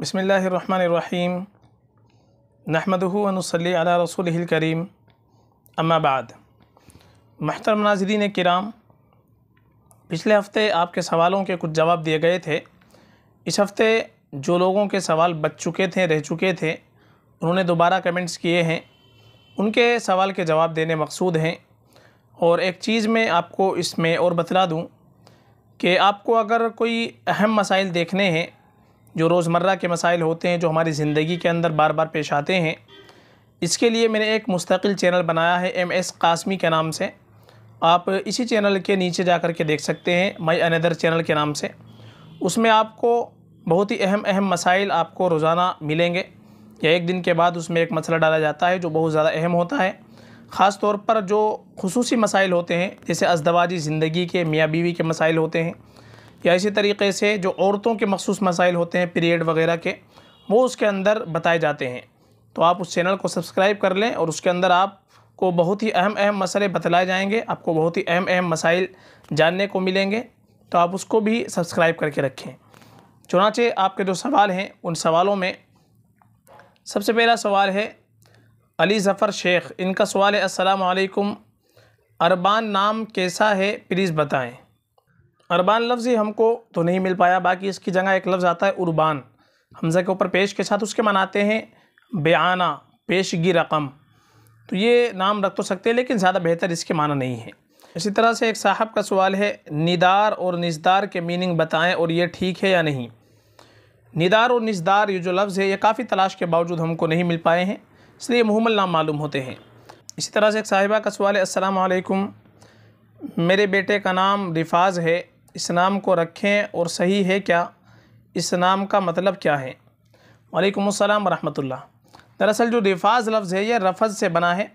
बसमीम नहमदनसली रसूल करीम अम्माबाद महतरम नाजरीन कराम पिछले हफ़्ते आपके सवालों के कुछ जवाब दिए गए थे इस हफ़्ते जो लोगों के सवाल बच चुके थे रह चुके थे उन्होंने दोबारा कमेंट्स किए हैं उनके सवाल के जवाब देने मकसूद हैं और एक चीज़ में आपको इसमें और बतला दूँ कि आपको अगर कोई अहम मसाइल देखने हैं जो रोज़मर्रा के मसाइल होते हैं जो हमारी ज़िंदगी के अंदर बार बार पेश आते हैं इसके लिए मैंने एक मुस्तकिल चैनल बनाया है एम एस कासमी के नाम से आप इसी चैनल के नीचे जा कर के देख सकते हैं माई अनदर चैनल के नाम से उसमें आपको बहुत ही अहम अहम मसाइल आपको रोज़ाना मिलेंगे या एक दिन के बाद उसमें एक मसला डाला जाता है जो बहुत ज़्यादा अहम होता है ख़ास तौर पर जो खसूसी मसाइल होते हैं जैसे अजदवाजी ज़िंदगी के मियाँ बीवी के मसाइल होते हैं या इसी तरीके से जो औरतों के मखसूस मसाइल होते हैं पीरियड वगैरह के वो उसके अंदर बताए जाते हैं तो आप उस चैनल को सब्सक्राइब कर लें और उसके अंदर आपको बहुत ही अहम अहम मसले बतलाए जाएंगे आपको बहुत ही अहम अहम मसाइल जानने को मिलेंगे तो आप उसको भी सब्सक्राइब करके रखें चुनाचे आपके जो सवाल हैं उन सवालों में सबसे पहला सवाल है अली ज़फ़र शेख इनका सवाल है अस्सलाम वालेकुम अरबान नाम कैसा है प्लीज़ बताएं अरबान लफ्ज़ ही हमको तो नहीं मिल पाया बाकी इसकी जगह एक लफ्ज़ आता है उर्बान हमजा के ऊपर पेश के साथ उसके मनाते हैं बेआना पेशगी रकम तो ये नाम रख तो सकते हैं लेकिन ज़्यादा बेहतर इसके माना नहीं है इसी तरह से एक साहब का सवाल है निदार और निजदार के मीनिंग बताएं और ये ठीक है या नहीं निदार और निजदार ये जो लफ्ज़ है ये काफ़ी तलाश के बावजूद हमको नहीं मिल पाए हैं इसलिए मुहमल नाम मालूम होते हैं इसी तरह से एक साहिबा का सवाल है असलकुम मेरे बेटे का नाम रिफाज है इस नाम को रखें और सही है क्या इस नाम का मतलब क्या है वालेकुम रहमतुल्लाह दरअसल जो रिफाज लफ्ज़ है यह रफ़ज़ से बना है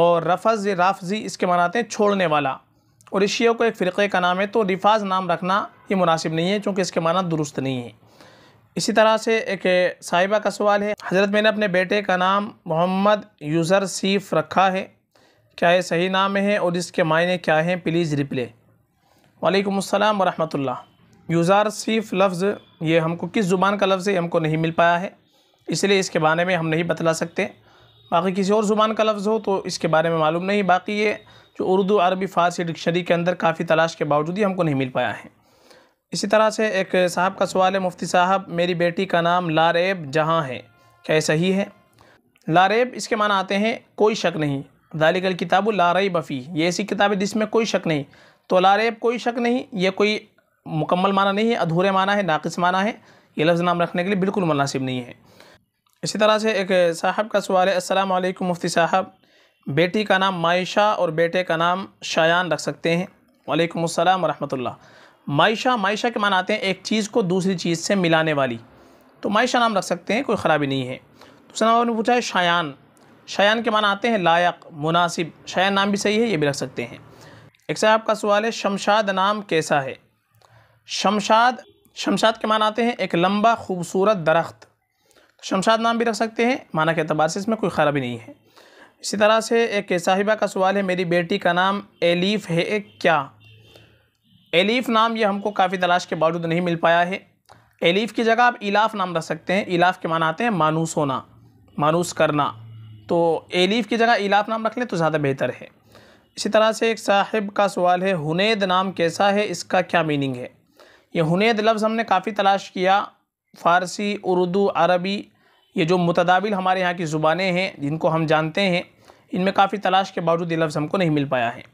और रफ़ज़ राफजी इसके मनाते हैं छोड़ने वाला और इस को एक फ़िरक़े का नाम है तो रिफाज नाम रखना ये मुनासिब नहीं है चूँकि इसके माना दुरुस्त नहीं है इसी तरह से एक साहिबा का सवाल है हज़रत मैंने अपने बेटे का नाम मोहम्मद यूज़र सीफ रखा है क्या ये सही नाम है और इसके मायने क्या हैं प्लीज़ रिप्ले वालेकुम अस्सलाम वरहमतुल्लाह यूज़ार सिर्फ लफ्ज़ ये हमको किस ज़ुबान का लफ्ज़ है हमको नहीं मिल पाया है इसलिए इसके बारे में हम नहीं बतला सकते बाकी किसी और ज़ुबान का लफ्ज़ हो तो इसके बारे में मालूम नहीं बाकी ये जो उर्दू अरबी फ़ारसी डिक्शनरी के अंदर काफ़ी तलाश के बावजूद ही हमको नहीं मिल पाया है इसी तरह से एक साहब का सवाल है मुफ्ती साहब मेरी बेटी का नाम लारेब जहाँ है क्या सही है लारेब इसके माना आते हैं कोई शक नहीं दालिकल किताबु लारई बफ़ी ये ऐसी किताब है जिसमें कोई शक नहीं तो लारेब कोई शक नहीं यह कोई मुकम्मल माना नहीं है अधूरे माना है नाकिस माना है ये लफ्ज़ नाम रखने के लिए बिल्कुल मुनासिब नहीं है इसी तरह से एक साहब का सवाल है अस्सलाम वालेकुम मुफ्ती साहब बेटी का नाम मायशा और बेटे का नाम शायान रख सकते हैं वालेकुम अस्सलाम वरहमतुल्लाह मायशा मायशा के मान आते हैं एक चीज़ को दूसरी चीज़ से मिलाने वाली तो मायशा नाम रख सकते हैं कोई ख़राबी नहीं है दूसरा नाम आपने पूछा है शायान शायान के मान आते हैं लायक मुनासिब शायान नाम भी सही है ये भी रख सकते हैं एक से आपका सवाल है शमशाद नाम कैसा है शमशाद शमशाद के मान आते हैं एक लंबा खूबसूरत दरख्त तो शमशाद नाम भी रख सकते हैं माना के अतबार से इसमें कोई खराबी नहीं है इसी तरह से एक साहिबा का सवाल है मेरी बेटी का नाम एलीफ़ है क्या एलीफ़ नाम ये हमको काफ़ी तलाश के बावजूद नहीं मिल पाया है एलीफ़ की जगह आप इलाफ नाम रख सकते हैं इलाफ के माना आते हैं मानूस होना मानूस करना तो एलीफ़ की जगह इलाफ नाम रख लें तो ज़्यादा बेहतर है इसी तरह से एक साहिब का सवाल है हुनेद नाम कैसा है इसका क्या मीनिंग है ये हुनेद लफ्ज़ हमने काफ़ी तलाश किया फ़ारसी उर्दू अरबी ये जो मुतदाबिल हमारे यहाँ की ज़ुबानें हैं जिनको हम जानते हैं इनमें काफ़ी तलाश के बावजूद ये लफ्ज़ हमको नहीं मिल पाया है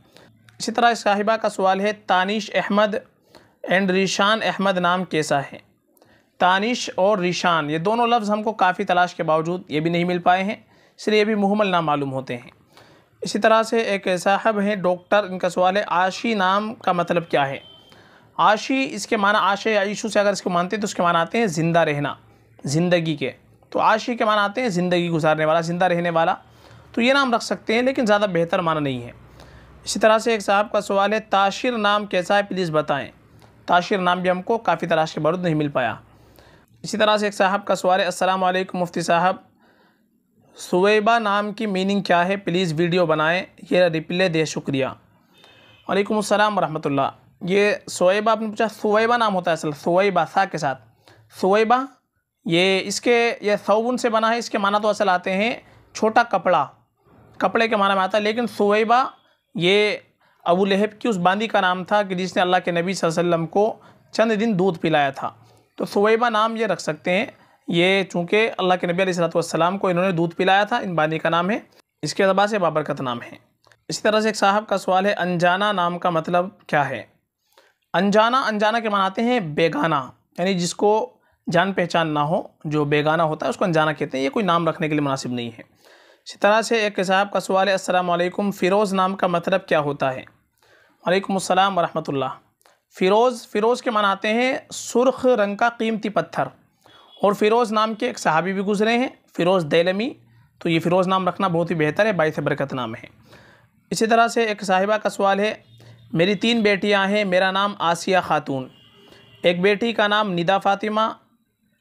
इसी तरह साहिबा का सवाल है तानिश अहमद एंड रिशान अहमद नाम कैसा है तानिश और रिशान ये दोनों लफ्ज़ हमको काफ़ी तलाश के बावजूद ये भी नहीं मिल पाए हैं इसलिए ये भी मुहमल नाम मालूम होते हैं इसी तरह से एक साहब हैं डॉक्टर इनका सवाल है आशी नाम का मतलब क्या है आशी इसके माना आशे आयशु से अगर इसको मानते हैं तो उसके माना आते हैं ज़िंदा रहना ज़िंदगी के तो आशी के माना आते हैं ज़िंदगी गुजारने वाला ज़िंदा रहने वाला तो ये नाम रख सकते हैं लेकिन ज़्यादा बेहतर माना नहीं है इसी तरह से एक साहब का सवाल है ताशिर नाम कैसा है प्लीज़ बताएँ ताशिर नाम भी हमको काफ़ी तलाश के बरुद नहीं मिल पाया इसी तरह से एक साहब का सवाल है असलम मुफ्ती साहब सुवेबा नाम की मीनिंग क्या है प्लीज़ वीडियो बनाएं ये रिप्ले दे शुक्रिया वालेकुम अस्सलाम वरहमतुल्ला ये सुवेबा आपने पूछा सुवेबा नाम होता है असल सुवेबा सा के साथ सुवेबा ये इसके ये सौबुन से बना है इसके माना तो असल आते हैं छोटा कपड़ा कपड़े के माना में आता है लेकिन सुवेबा ये अबू लहब की उस बांदी का नाम था कि जिसने अल्लाह के नबी वसल्लम को चंद दिन दूध पिलाया था तो सुवेबा नाम ये रख सकते हैं ये चूँकि अल्लाह के नबी सलाम को इन्होंने दूध पिलाया था इन बानी का नाम है इसके अतबा से बाबरकत नाम है इसी तरह से एक साहब का सवाल है अनजाना नाम का मतलब क्या है अनजाना अनजाना के मनाते हैं बेगाना यानी जिसको जान पहचान ना हो जो बेगाना होता है उसको अनजाना कहते हैं ये कोई नाम रखने के लिए मुनासिब नहीं है इसी तरह से एक साहब का सवाल है असलम फ़िरोज़ नाम का मतलब क्या होता है वालेकुम अस्सलाम वरहमतुल्लाह फ़िरोज़ फ़िरोज़ के मनाते हैं सुरख रंग का कीमती पत्थर और फिरोज़ नाम के एक सहाबी भी गुजरे हैं फ़िरोज़ दैलमी तो ये फ़िरोज़ नाम रखना बहुत ही बेहतर है बाईस बरकत नाम है इसी तरह से एक साहिबा का सवाल है मेरी तीन बेटियां हैं मेरा नाम आसिया खातून एक बेटी का नाम निदा फ़ातिमा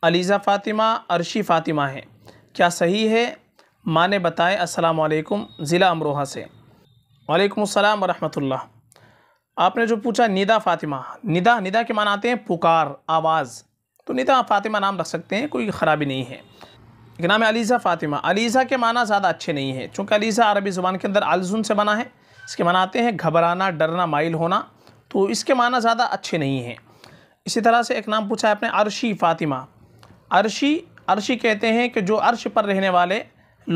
अलीज़ा फ़ातिमा अरशी फ़ातिमा है क्या सही है माँ ने बताएँ अस्सलाम वालेकुम ज़िला अमरोहा से वालेकुम अस्सलाम वरहमतुल्लाह आपने जो पूछा निदा फ़ातिमा निदा निदा के मान आते हैं पुकार आवाज़ तो, तो आप फ़ातिमा नाम रख सकते हैं कोई ख़राबी नहीं है एक नाम है अलीज़ा फ़ातिमा अलीज़ा के माना ज़्यादा अच्छे नहीं है चूँकि अलीज़ा अरबी ज़ुबान के अंदर अलजुन से बना है इसके माना आते हैं घबराना डरना माइल होना तो इसके माना ज़्यादा अच्छे नहीं हैं इसी तरह से एक नाम पूछा है आपने अरशी फ़ातिमा अरशी अरशी कहते हैं कि जो अर्श पर रहने वाले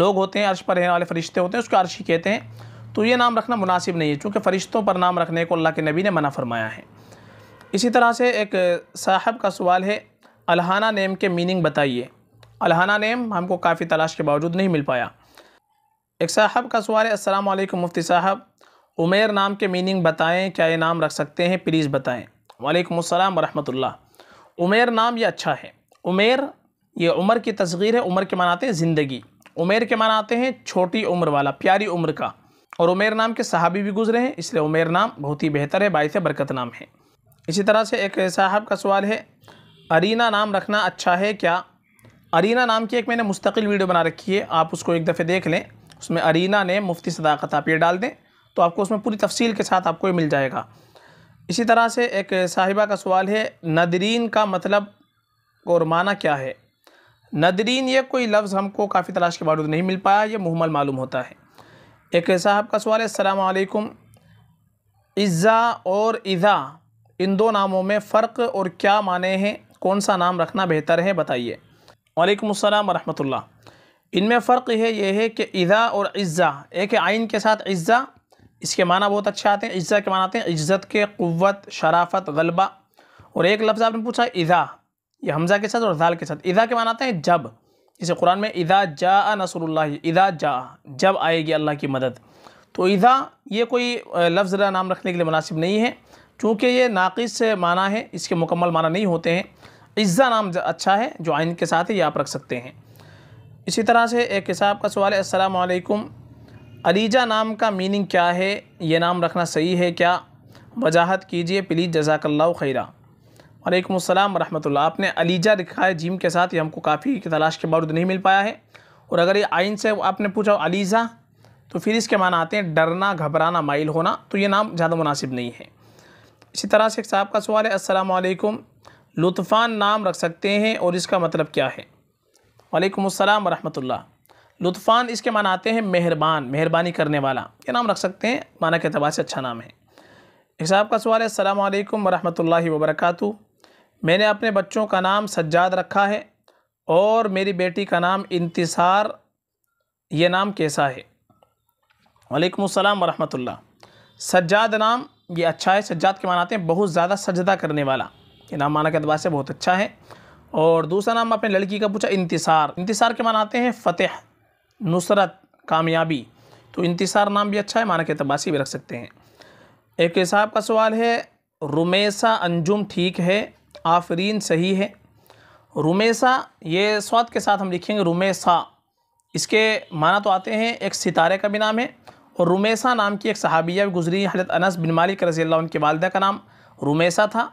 लोग होते हैं अर्श पर रहने वाले फरिश्ते होते हैं उसको अरशी कहते हैं तो ये नाम रखना मुनासिब नहीं है चूँकि फ़रिश्तों पर नाम रखने को अल्लाह के नबी ने मना फरमाया है इसी तरह से एक साहब का सवाल है अलहाना नेम के मीनिंग बताइए अलहाना नेम हमको काफ़ी तलाश के बावजूद नहीं मिल पाया एक साहब का सवाल है असलम मुफ्ती साहब उमेर नाम के मीनिंग बताएं क्या ये नाम रख सकते हैं प्लीज़ बताएं वालेकुम अस्सलाम वरहमतुल्लाह उमेर नाम ये अच्छा है उमेर ये उम्र की तस्गीर है उम्र के मनाते हैं ज़िंदगी उमेर के मनाते हैं छोटी उम्र वाला प्यारी उम्र का और उमेर नाम के सहाबी भी गुजरे हैं इसलिए उमेर नाम बहुत ही बेहतर है बायस बरकत नाम है इसी तरह से एक साहब का सवाल है अरीना नाम रखना अच्छा है क्या अरीना नाम की एक मैंने मुस्तकिल वीडियो बना रखी है आप उसको एक दफ़े देख लें उसमें अरीना ने मुफ्ती सदाकत आप ये डाल दें तो आपको उसमें पूरी तफसील के साथ आपको ये मिल जाएगा इसी तरह से एक साहिबा का सवाल है नदरीन का मतलब और माना क्या है नदरीन ये कोई लफ्ज़ हमको काफ़ी तलाश के बावजूद नहीं मिल पाया ये मुहमल मालूम होता है एक साहब का सवाल है अलैक्म इज़ा और इज़ा इन दो नामों में फ़र्क और क्या माने हैं कौन सा नाम रखना बेहतर है बताइए वालेकुम अस्सलाम वरहमतुल्लाह इनमें फ़र्क है ये है कि इज़ा और इज़्ज़ा एक आइन के साथ इज़्ज़ा इसके माना बहुत अच्छे आते हैं इज़्ज़ा के माना आते हैं इज़्ज़त के क़वत शराफत गलबा और एक लफ्ज़ आपने पूछा इज़ा ये हमज़ा के साथ और जाल के साथ इज़ा के माना आते हैं जब इसे कुरान में इज़ा जा नसरुल्ला इज़ा जा जब आएगी अल्लाह की मदद तो इज़ा ये कोई लफ्ज़ नाम रखने के लिए मुनासिब नहीं है चूँकि ये नाक़ से माना है इसके मुकम्मल माना नहीं होते हैं इज़्ज़ा नाम अच्छा है जो आइन के साथ ही आप रख सकते हैं इसी तरह से एक हिसाब का सवाल है असलकुम अलीजा नाम का मीनिंग क्या है ये नाम रखना सही है क्या वजाहत कीजिए प्लीज़ जजाकल्ला खैरा वालेकुम वरहमल आपने अलीजा लिखा है जीम के साथ ये हमको काफ़ी तलाश के बावजूद नहीं मिल पाया है और अगर ये आइन से आपने पूछा अलीज़ा तो फिर इसके माना आते हैं डरना घबराना माइल होना तो ये नाम ज़्यादा मुनासिब नहीं है इसी तरह से एक साहब का सवाल है वालेकुम लुत्फ़ान नाम रख सकते हैं और इसका मतलब क्या है वालेकुम अस्सलाम वरहमतुल्लाह लुत्फ़ान इसके माना आते हैं मेहरबान मेहरबानी करने वाला ये नाम रख सकते हैं माना के अतबार से अच्छा नाम है एक साहब का सवाल है असलकम वरहमल वबरक मैंने अपने बच्चों का नाम सज्जाद रखा है और मेरी बेटी का नाम इंतसार ये नाम कैसा है वालेकुम अस्सलाम वरहमतुल्लाह सज्जाद नाम ये अच्छा है सज्जात के मान आते हैं बहुत ज़्यादा सजदा करने वाला ये नाम माना के अतबार से बहुत अच्छा है और दूसरा नाम आपने लड़की का पूछा इंतसार इंतसार के मान आते हैं फ़तेह नुसरत कामयाबी तो इंतसार नाम भी अच्छा है माना के अतबार से भी रख सकते हैं एक साहब का सवाल है रुमेसा अंजुम ठीक है आफरीन सही है रुमेसा ये स्वाद के साथ हम लिखेंगे रुमेसा इसके माना तो आते हैं एक सितारे का भी नाम है और रुमेसा नाम की एक सहाबिया भी गुजरी हजरत अनस बिन मालिक रजी अल्लाह उनके वालदा का नाम रुमेसा था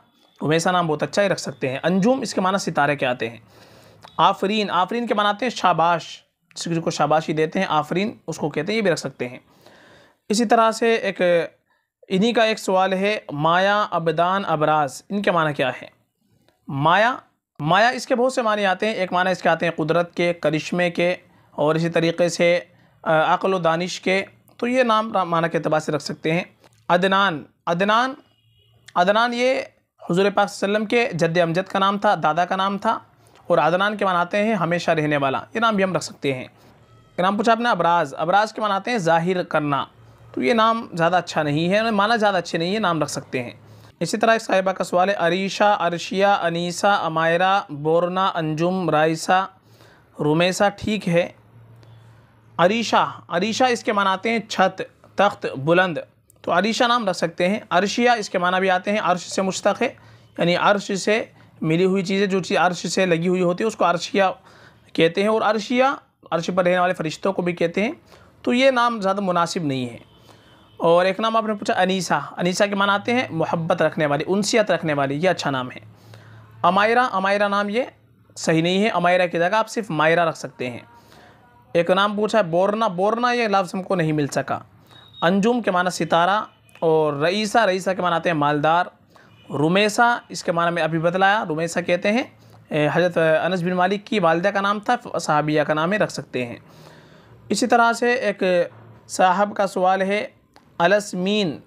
रुमेसा नाम बहुत अच्छा ही रख सकते हैं अंजुम इसके माना सितारे के आते हैं आफरीन आफरीन के मनाते हैं शाबाश जिसको शाबाशी देते हैं आफरीन उसको कहते हैं ये भी रख सकते हैं इसी तरह से एक इन्हीं का एक सवाल है माया अबदान अबराज इनके माना क्या है माया माया इसके बहुत से माने आते हैं एक माना इसके आते हैं कुदरत के करिश्मे के और इसी तरीके से अकल दानिश के तो ये नाम माना के अतबार से रख सकते हैं अदनान अदनान अदनान ये हजूर पाक के जद अमजद का नाम था दादा का नाम था और अदनान के मनाते हैं हमेशा रहने वाला ये नाम भी हम रख सकते हैं नाम पूछा आपने अबराज अबराज के मनाते हैं जाहिर करना तो ये नाम ज़्यादा अच्छा नहीं है माना ज़्यादा अच्छे नहीं है नाम रख सकते हैं इसी तरह इस साहिबा का सवाल है अरीशा अरशिया अनीसा अमायरा बोरना अंजुम रायसा रुमेसा ठीक है अरीशा अरीशा इसके मनाते हैं छत तख्त बुलंद तो अरीशा नाम रख सकते हैं अर्शिया इसके माना भी आते हैं अर्श से मुश्तक है यानी अर्श से मिली हुई चीज़ें जो चीज़ अर्श से लगी हुई होती है उसको अरशिया कहते हैं और अरशिया अर्श पर रहने वाले फरिश्तों को भी कहते हैं तो ये नाम ज़्यादा मुनासिब नहीं है और एक नाम आपने पूछा अनीसा अनीसा के माना आते हैं मोहब्बत रखने वाली उनसीत रखने वाली ये अच्छा नाम है अमायरा अमायरा नाम ये सही नहीं है अमायरा की जगह आप सिर्फ मायरा रख सकते हैं एक नाम पूछा है बोरना बोरना ये लफ्ज़ हमको नहीं मिल सका अंजुम के माना सितारा और रईसा रईसा के माना आते हैं मालदार रुमेसा इसके माना में अभी बतलाया रुमेसा कहते हैं हजरत अनस बिन मालिक की वालदा का नाम था सहाबिया का नाम ही रख सकते हैं इसी तरह से एक साहब का सवाल है अलसमीन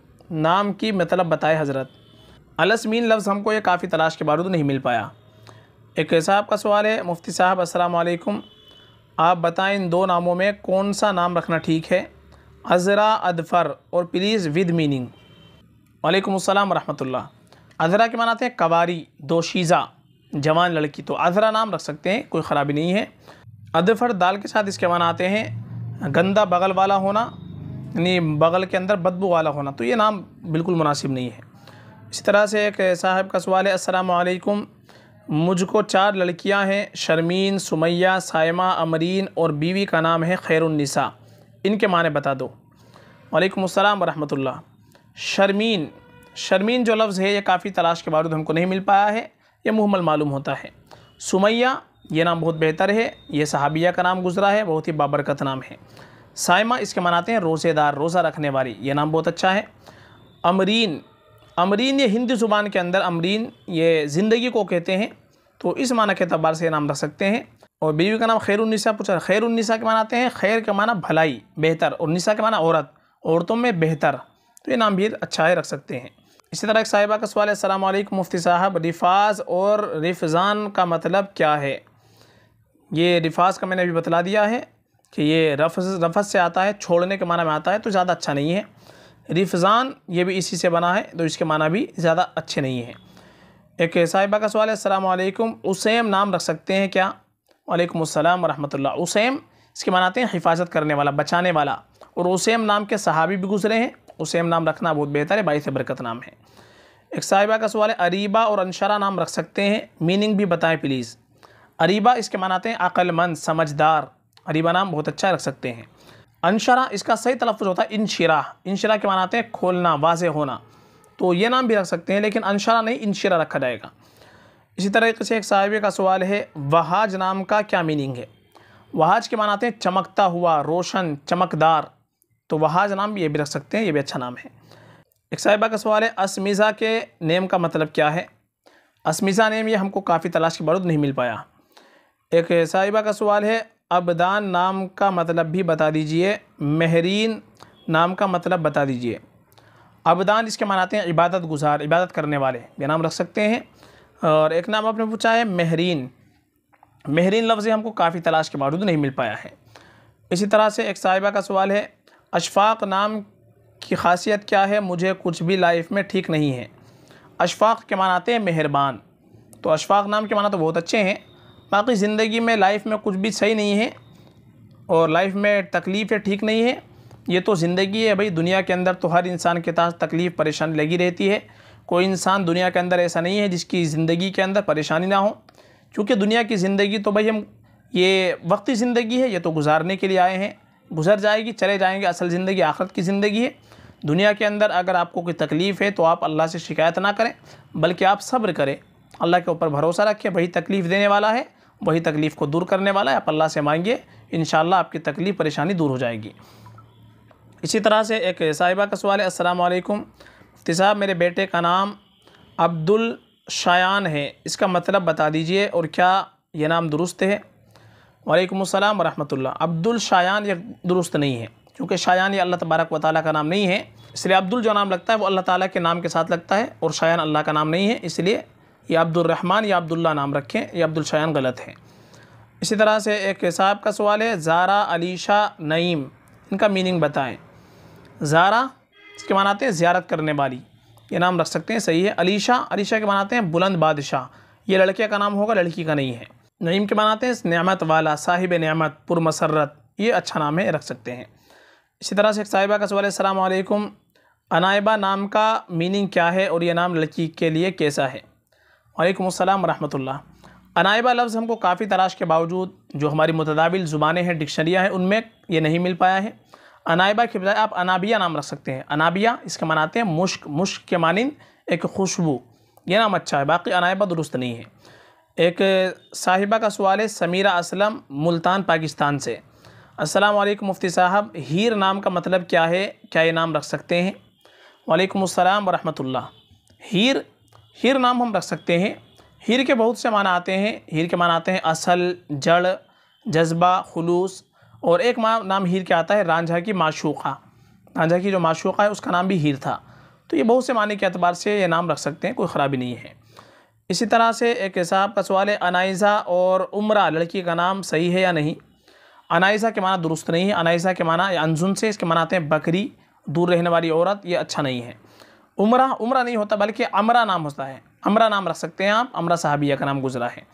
नाम की मतलब बताए हज़रत अलसमीन लफ्ज़ हमको ये काफ़ी तलाश के बारूद नहीं मिल पाया एक साहब का सवाल है मुफ्ती साहब अस्सलाम वालेकुम आप बताएं इन दो नामों में कौन सा नाम रखना ठीक है अज़रा अदफ़र और प्लीज़ विद मीनिंग वालेकुम अस्सलाम रहमतुल्लाह अज़रा के मानाते हैं कवारी दोशीज़ा जवान लड़की तो अज़रा नाम रख सकते हैं कोई ख़राबी नहीं है अदफ़र दाल के साथ इसके मन आते हैं गंदा बगल वाला होना यानी बगल के अंदर बदबू वाला होना तो ये नाम बिल्कुल मुनासिब नहीं है इस तरह से एक साहब का सवाल है असलकम मुझको चार लड़कियां हैं शर्मीन सुमैया सायमा अमरीन और बीवी का नाम है खैरुन्निसा इनके माने बता दो वालेकुम अस्सलाम वरहमतुल्लाह शर्मीन शर्मीन जो लफ्ज़ है ये काफ़ी तलाश के बावजूद हमको नहीं मिल पाया है ये मुहमल मालूम होता है सुमैया ये नाम बहुत बेहतर है ये सहाबिया का नाम गुजरा है बहुत ही बाबरकत नाम है सायमा इसके मनाते हैं रोज़ेदार रोज़ा रखने वाली ये नाम बहुत अच्छा है अमरीन अमरीन ये हिंदी ज़ुबान के अंदर अमरीन ये ज़िंदगी को कहते हैं तो इस माना के अतबार से नाम रख सकते हैं और बीवी का नाम खैरुलनिसा पूछा खैरुलनिसा के माना आते हैं खैर के माना भलाई बेहतर और निसा के माना औरत औरतों में बेहतर तो ये नाम भी अच्छा है रख सकते हैं इसी तरह एक साहिबा का सवाल है अलैक् मुफ्ती साहब रिफाज और रिफजान का मतलब क्या है ये रिफाज का मैंने अभी बतला दिया है कि ये रफ़ रफ़ से आता है छोड़ने के माना में आता है तो ज़्यादा अच्छा नहीं है रिफजान ये भी इसी से बना है तो इसके माना भी ज़्यादा अच्छे नहीं हैं एक साहिबा का सवाल है असलकुम उसैम नाम रख सकते हैं क्या वालेकुम अस्सलाम वरहमतुल्लाह उसैम इसके माना आते हैं हिफाजत करने वाला बचाने वाला और उसम नाम के सहाबी भी गुजरे हैं उसम नाम रखना बहुत बेहतर है बाई से बरकत नाम है एक साहिबा का सवाल है अरीबा और अनशरा नाम रख सकते हैं मीनिंग भी बताएं प्लीज़ अरीबा इसके मनाते हैं अक्लमंद समझदार अरीबा नाम बहुत अच्छा रख सकते हैं अनशरा इसका सही तलफ़ होता है इनशरा इनशरा के माना आते हैं खोलना वाज होना तो ये नाम भी रख सकते हैं लेकिन अनशरा नहीं इनशरा रखा जाएगा इसी तरीके से एक साहिब का सवाल है वहाज नाम का क्या मीनिंग है वहाज के माना आते हैं चमकता हुआ रोशन चमकदार तो वहाज नाम भी ये भी रख सकते हैं ये भी अच्छा नाम है एक साहिबा का सवाल है असमिज़ा के नेम का मतलब क्या है असमिज़ा नेम ये हमको काफ़ी तलाश के बारूद नहीं मिल पाया एक साहिबा का सवाल है अबदान नाम का मतलब भी बता दीजिए महरीन नाम का मतलब बता दीजिए अबदान इसके मनाते हैं इबादत गुजार इबादत करने वाले ये नाम रख सकते हैं और एक नाम आपने पूछा है महरीन महरीन लफ्ज़ हमको काफ़ी तलाश के बावजूद नहीं मिल पाया है इसी तरह से एक साहिबा का सवाल है अशफाक नाम की खासियत क्या है मुझे कुछ भी लाइफ में ठीक नहीं है अशफाक के मानाते हैं मेहरबान तो अशफाक नाम के माना तो बहुत अच्छे हैं बाकी ज़िंदगी में लाइफ में कुछ भी सही नहीं है और लाइफ में तकलीफ़ है ठीक नहीं है ये तो ज़िंदगी है भाई दुनिया के अंदर तो हर इंसान के पास तकलीफ़ परेशानी लगी रहती है कोई इंसान दुनिया के अंदर ऐसा नहीं है जिसकी ज़िंदगी के अंदर परेशानी ना हो क्योंकि दुनिया की ज़िंदगी तो भाई हम ये वक्ती ज़िंदगी है ये तो गुजारने के लिए आए हैं गुजर जाएगी चले जाएंगे असल ज़िंदगी आखिरत की ज़िंदगी है दुनिया के अंदर अगर आपको कोई तकलीफ़ है तो आप अल्लाह से शिकायत ना करें बल्कि आप सब्र करें अल्लाह के ऊपर भरोसा रखें भाई तकलीफ़ देने वाला है वही तकलीफ़ को दूर करने वाला है आप अल्लाह से मांगिए इन आपकी तकलीफ़ परेशानी दूर हो जाएगी इसी तरह से एक साहिबा का सवाल है असलम तिसाब मेरे बेटे का नाम अब्दुल शायान है इसका मतलब बता दीजिए और क्या यह नाम दुरुस्त है वालेकुम अस्सलाम वरहमतुल्लाह अब्दुल शायान ये दुरुस्त नहीं है क्योंकि शायान ये अल्लाह तबारक व ताली का नाम नहीं है इसलिए अब्दुल जो नाम लगता है वो अल्लाह ताली के नाम के साथ लगता है और शायान अल्लाह का नाम नहीं है इसलिए या अब्दुलरहमान या अब्दुल्ला नाम रखें या अब्दुलशयान गलत हैं इसी तरह से एक साहब का सवाल है जारा अलीशा नईम इनका मीनिंग बताएं जारा इसके मान आते हैं ज़्यारत करने वाली ये नाम रख सकते हैं सही है अलीशा अलीशा के बनाते हैं बुलंद बादशाह ये लड़के का नाम होगा लड़की का नहीं है नईम के आते हैं न्यामत वाला साहिब न्यामत पुरमसरत ये अच्छा नाम है रख सकते हैं इसी तरह से एक साहिबा का सवाल है सलामकुम अनायबा नाम का मीनिंग क्या है और यह नाम लड़की के लिए कैसा है वालेकाम रहमतुल्लाह अनायबा लफ्ज़ हमको काफ़ी तलाश के बावजूद जो हमारी मुतदाविल ज़ुबानें हैं डिक्शनरियाँ हैं उनमें ये नहीं मिल पाया है अनायबा के बजाय आप अनाबिया नाम रख सकते हैं अनाबिया इसके मनाते हैं मुश्क मुश्क के मानंद एक खुशबू ये नाम अच्छा है बाकी अनायबा दुरुस्त नहीं है एक साहिबा का सवाल है समीरा असलम मुल्तान पाकिस्तान से वालेकुम मुफ्ती साहब हीर नाम का मतलब क्या है क्या ये नाम रख सकते हैं वालेकुम अस्सलाम वरहमतुल्लाह हीर हीर नाम हम रख सकते हैं हीर के बहुत से माना आते हैं हीर के माना आते हैं असल जड़ जज्बा खलूस और एक माँ नाम हीर के आता है रांझा की माशूखा रांझा की जो माशूखा है उसका नाम भी हीर था तो ये बहुत से माने के अतबार से ये नाम रख सकते हैं कोई ख़राबी नहीं है इसी तरह से एक साहब का सवाल है अनाइज़ा और उम्रा लड़की का नाम सही है या नहीं अनाइज़ा के माना दुरुस्त नहीं है अनाइज़ा के माना अनजुन से इसके माना आते हैं बकरी दूर रहने वाली औरत ये अच्छा नहीं है उमरा उमरा नहीं होता बल्कि अमरा नाम होता है अमरा नाम रख सकते हैं आप अमरा साहबिया का नाम गुजरा है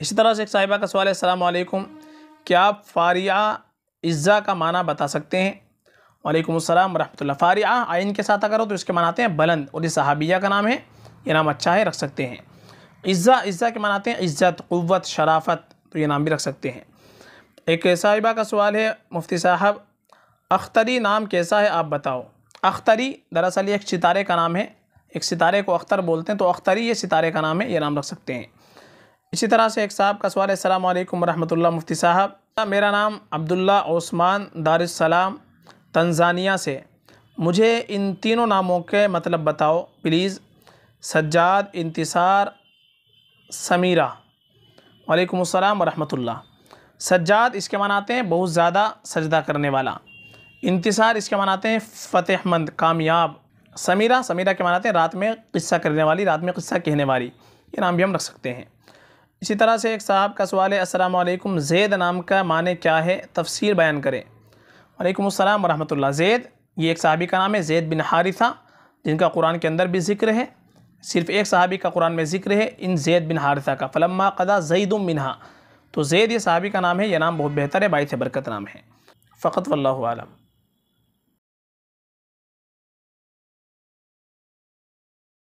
इसी तरह से एक साहिबा का सवाल है अलैक्म क्या आप फारिया इज़्ज़ा का माना बता सकते हैं वालेकुम अस्सलाम वरहमतुल्लाह फारिया आयन के साथ अगर हो तो इसके मनाते हैं बुलंद और ये साहबिया का नाम है ये नाम अच्छा है रख सकते हैं इज़्ज़ा इज़्ज़ा के मनाते हैं इज़्ज़त क़वत शराफत तो ये नाम भी रख सकते हैं एक साहिबा का सवाल है मुफ्ती साहब अख्तरी नाम कैसा है आप बताओ अख्तरी दरअसल एक सितारे का नाम है एक सितारे को अख्तर बोलते हैं तो अख्तरी ये सितारे का नाम है ये नाम रख सकते हैं इसी तरह से एक साहब का सवाल है अलैक्म वरहमतुल्ला मुफ्ती साहब मेरा नाम अब्दुल्ला ओस्मान दारसलाम तंजानिया से मुझे इन तीनों नामों के मतलब बताओ प्लीज़ सज्जाद इंतसार समीरा वालेकुम अस्सलाम वरहमतुल्लाह सज्जाद इसके मनाते हैं बहुत ज़्यादा सजदा करने वाला इंतसार इसके मनाते हैं फ़तेहमंद कामयाब समीरा समीरा के मनाते हैं रात में क़स्सा करने वाली रात में क़स्सा कहने वाली ये नाम भी हम रख सकते हैं इसी तरह से एक साहब का सवाल है असलम जैद नाम का माने क्या है तफसीर बयान करें वालेकुम अस्सलाम वरहमतुल्लाह जैद ये एक सहाबी का नाम है जैद बिन हारिथा जिनका कुरान के अंदर भी जिक्र है सिर्फ एक सहाबी का कुरान में जिक्र है इन जैद बिन हारिथा का फ़लम्मा कदा जईदम मिनहा तो जैद ये साहबी का नाम है यह नाम बहुत बेहतर है बाईस बरकत नाम है फ़कत वल्लम